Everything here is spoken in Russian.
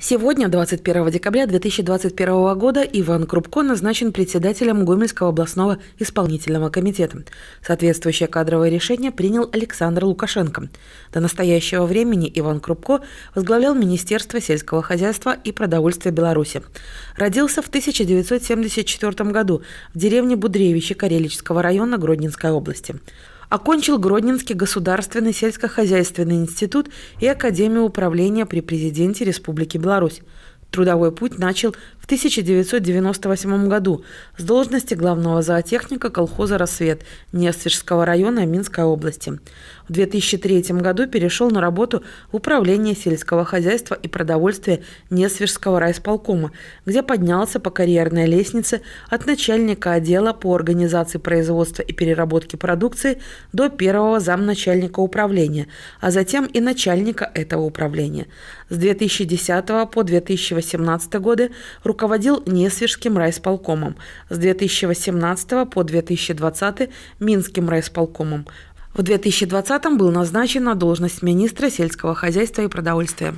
Сегодня, 21 декабря 2021 года, Иван Крупко назначен председателем Гомельского областного исполнительного комитета. Соответствующее кадровое решение принял Александр Лукашенко. До настоящего времени Иван Крупко возглавлял Министерство сельского хозяйства и продовольствия Беларуси. Родился в 1974 году в деревне Будревичи Карелического района Гродненской области. Окончил Гродненский государственный сельскохозяйственный институт и Академию управления при президенте Республики Беларусь. Трудовой путь начал 1998 году с должности главного зоотехника колхоза «Рассвет» Несвежского района Минской области. В 2003 году перешел на работу в Управление сельского хозяйства и продовольствия Несвежского райсполкома, где поднялся по карьерной лестнице от начальника отдела по организации производства и переработки продукции до первого замначальника управления, а затем и начальника этого управления. С 2010 по 2018 годы руководитель руководил Несвежским райсполкомом, с 2018 по 2020 Минским райсполкомом. В 2020 был назначен на должность министра сельского хозяйства и продовольствия.